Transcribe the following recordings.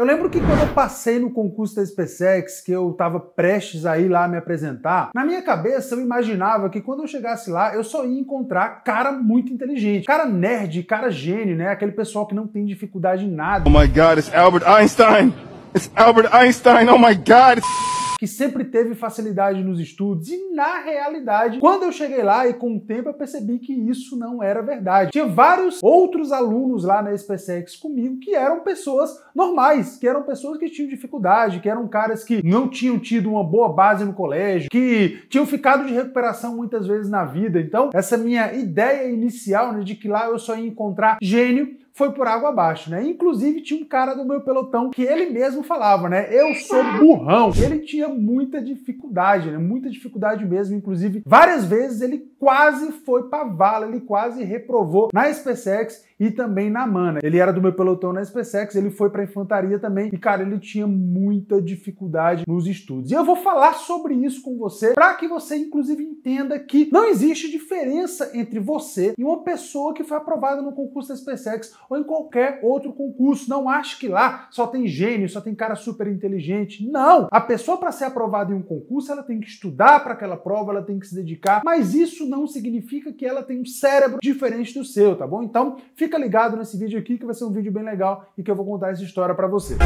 Eu lembro que quando eu passei no concurso da SpaceX, que eu estava prestes a ir lá me apresentar, na minha cabeça eu imaginava que quando eu chegasse lá, eu só ia encontrar cara muito inteligente, cara nerd, cara gênio, né? Aquele pessoal que não tem dificuldade em nada. Oh my god, it's Albert Einstein! It's Albert Einstein, oh my god! It's que sempre teve facilidade nos estudos, e na realidade, quando eu cheguei lá e com o tempo eu percebi que isso não era verdade. Tinha vários outros alunos lá na SpaceX comigo que eram pessoas normais, que eram pessoas que tinham dificuldade, que eram caras que não tinham tido uma boa base no colégio, que tinham ficado de recuperação muitas vezes na vida. Então, essa minha ideia inicial né, de que lá eu só ia encontrar gênio foi por água abaixo, né? Inclusive tinha um cara do meu pelotão que ele mesmo falava, né? Eu sou burrão. Ele tinha muita dificuldade, né? Muita dificuldade mesmo, inclusive várias vezes ele quase foi para vala, ele quase reprovou na SpaceX e também na Mana. Ele era do meu pelotão na SpaceX, ele foi pra infantaria também e, cara, ele tinha muita dificuldade nos estudos. E eu vou falar sobre isso com você para que você, inclusive, entenda que não existe diferença entre você e uma pessoa que foi aprovada no concurso da SpaceX ou em qualquer outro concurso. Não acho que lá só tem gênio, só tem cara super inteligente. Não! A pessoa, para ser aprovada em um concurso, ela tem que estudar para aquela prova, ela tem que se dedicar, mas isso não significa que ela tem um cérebro diferente do seu, tá bom? Então, fica Fica ligado nesse vídeo aqui que vai ser um vídeo bem legal e que eu vou contar essa história para você.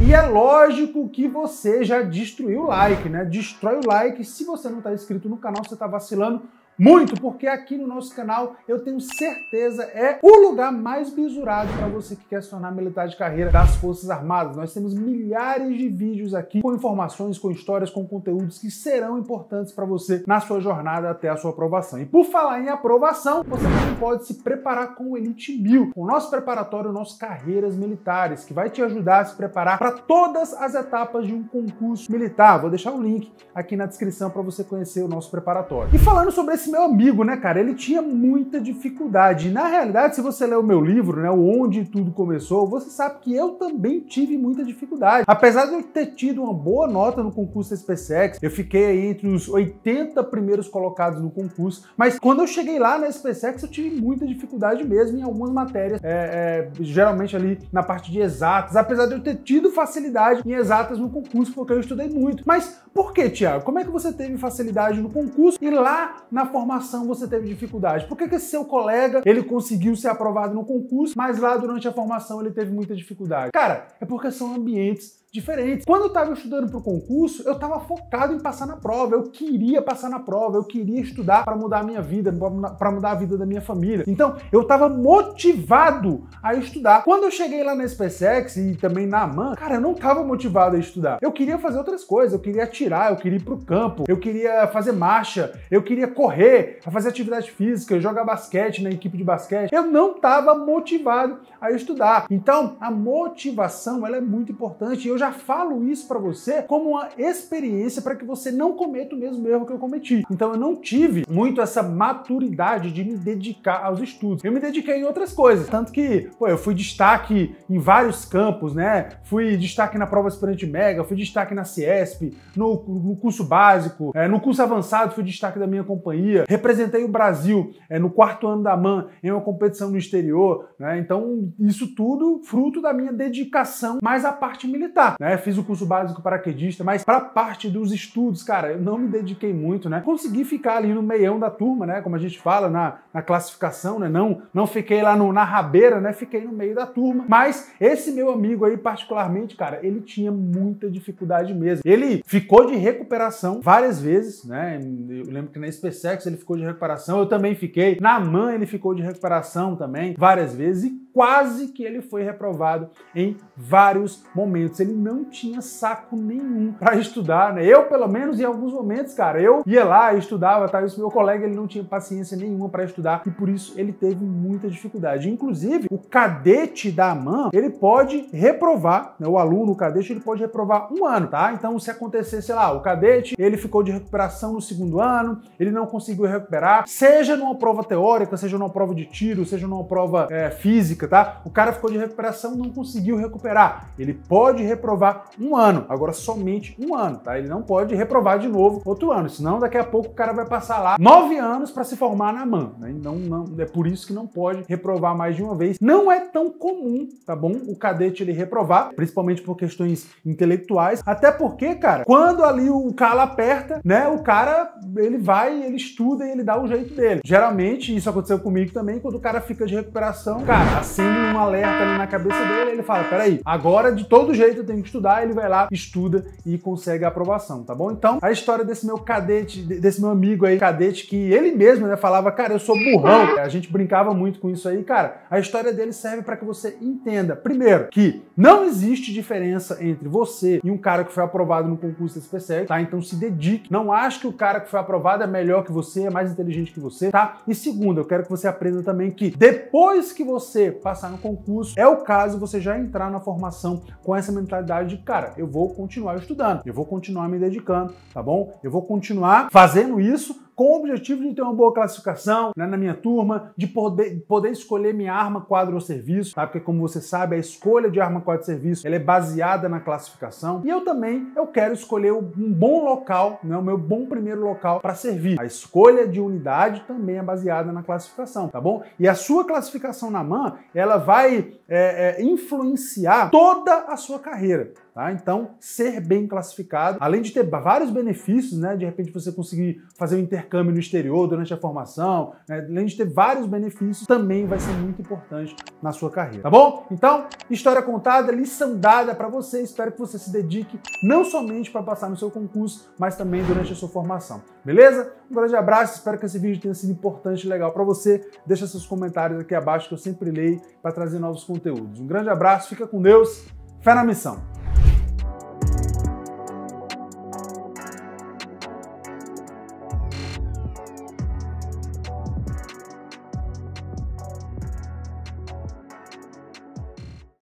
E é lógico que você já destruiu o like, né? Destrói o like. Se você não está inscrito no canal, você está vacilando muito, porque aqui no nosso canal eu tenho certeza é o lugar mais bisurado para você que quer se tornar militar de carreira das Forças Armadas. Nós temos milhares de vídeos aqui com informações, com histórias, com conteúdos que serão importantes para você na sua jornada até a sua aprovação. E por falar em aprovação, você também pode se preparar com o Elite 1000, o nosso preparatório, o nosso carreiras militares, que vai te ajudar a se preparar para todas as etapas de um concurso militar. Vou deixar o um link aqui na descrição para você conhecer o nosso preparatório. E falando sobre esse esse meu amigo, né, cara, ele tinha muita dificuldade. Na realidade, se você ler o meu livro, né, Onde Tudo Começou, você sabe que eu também tive muita dificuldade. Apesar de eu ter tido uma boa nota no concurso SPSEX, eu fiquei aí entre os 80 primeiros colocados no concurso, mas quando eu cheguei lá na SPSEX, eu tive muita dificuldade mesmo em algumas matérias, é, é, geralmente ali na parte de exatas, apesar de eu ter tido facilidade em exatas no concurso, porque eu estudei muito. Mas por que, Tiago? Como é que você teve facilidade no concurso e lá na formação você teve dificuldade? Por que, que esse seu colega ele conseguiu ser aprovado no concurso, mas lá durante a formação ele teve muita dificuldade? Cara, é porque são ambientes diferentes. Quando eu estava estudando para o concurso, eu estava focado em passar na prova, eu queria passar na prova, eu queria estudar para mudar a minha vida, para mudar a vida da minha família. Então, eu estava motivado a estudar. Quando eu cheguei lá na SpaceX e também na AMAN, cara, eu não estava motivado a estudar. Eu queria fazer outras coisas, eu queria atirar, eu queria ir para o campo, eu queria fazer marcha, eu queria correr, fazer atividade física, jogar basquete na equipe de basquete. Eu não estava motivado a estudar. Então, a motivação, ela é muito importante. Eu já falo isso para você como uma experiência para que você não cometa o mesmo erro que eu cometi. Então eu não tive muito essa maturidade de me dedicar aos estudos. Eu me dediquei em outras coisas, tanto que, pô, eu fui destaque em vários campos, né? Fui destaque na prova aspirante mega, fui destaque na Ciesp, no, no curso básico, é, no curso avançado fui destaque da minha companhia, representei o Brasil é, no quarto ano da MAN em uma competição no exterior, né? Então isso tudo fruto da minha dedicação mais à parte militar né? Fiz o curso básico paraquedista, mas para parte dos estudos, cara, eu não me dediquei muito, né? Consegui ficar ali no meião da turma, né? Como a gente fala na, na classificação, né? Não, não fiquei lá no, na rabeira, né? Fiquei no meio da turma. Mas esse meu amigo aí, particularmente, cara, ele tinha muita dificuldade mesmo. Ele ficou de recuperação várias vezes, né? Eu lembro que na SpaceX ele ficou de recuperação, eu também fiquei. Na MAN ele ficou de recuperação também várias vezes. E quase que ele foi reprovado em vários momentos. Ele não tinha saco nenhum para estudar, né? Eu, pelo menos, em alguns momentos, cara, eu ia lá, estudava, tal. Tá? Esse meu colega, ele não tinha paciência nenhuma para estudar e por isso ele teve muita dificuldade. Inclusive, o cadete da AMAN, ele pode reprovar, né? O aluno, o cadete, ele pode reprovar um ano, tá? Então, se acontecer, sei lá, o cadete, ele ficou de recuperação no segundo ano, ele não conseguiu recuperar, seja numa prova teórica, seja numa prova de tiro, seja numa prova é, física, física, tá? O cara ficou de recuperação, não conseguiu recuperar. Ele pode reprovar um ano, agora somente um ano, tá? Ele não pode reprovar de novo outro ano, senão daqui a pouco o cara vai passar lá nove anos para se formar na MAN, né? Não, não, é por isso que não pode reprovar mais de uma vez. Não é tão comum, tá bom? O cadete ele reprovar, principalmente por questões intelectuais, até porque, cara, quando ali o cala aperta, né? O cara ele vai, ele estuda e ele dá o jeito dele. Geralmente isso aconteceu comigo também, quando o cara fica de recuperação, cara, acende um alerta ali na cabeça dele, ele fala: peraí, agora de todo jeito eu tenho que estudar. Ele vai lá, estuda e consegue a aprovação, tá bom? Então, a história desse meu cadete, desse meu amigo aí, cadete, que ele mesmo né, falava: cara, eu sou burrão. A gente brincava muito com isso aí, cara. A história dele serve para que você entenda, primeiro, que não existe diferença entre você e um cara que foi aprovado no concurso da SPCE, tá? Então se dedique. Não acho que o cara que foi aprovado é melhor que você, é mais inteligente que você, tá? E segundo, eu quero que você aprenda também que depois que você passar no concurso. É o caso você já entrar na formação com essa mentalidade de, cara, eu vou continuar estudando, eu vou continuar me dedicando, tá bom? Eu vou continuar fazendo isso com o objetivo de ter uma boa classificação né, na minha turma, de poder, poder escolher minha arma, quadro ou serviço, tá? porque como você sabe, a escolha de arma, quadro ou serviço ela é baseada na classificação. E eu também eu quero escolher um bom local, né, o meu bom primeiro local para servir. A escolha de unidade também é baseada na classificação, tá bom? E a sua classificação na MAN, ela vai é, é, influenciar toda a sua carreira. Tá? Então, ser bem classificado, além de ter vários benefícios, né? de repente você conseguir fazer um intercâmbio no exterior durante a formação, né? além de ter vários benefícios, também vai ser muito importante na sua carreira. Tá bom? Então, história contada, lição dada para você. Espero que você se dedique não somente para passar no seu concurso, mas também durante a sua formação. Beleza? Um grande abraço, espero que esse vídeo tenha sido importante e legal para você. Deixa seus comentários aqui abaixo que eu sempre leio para trazer novos conteúdos. Um grande abraço, fica com Deus, fé na missão!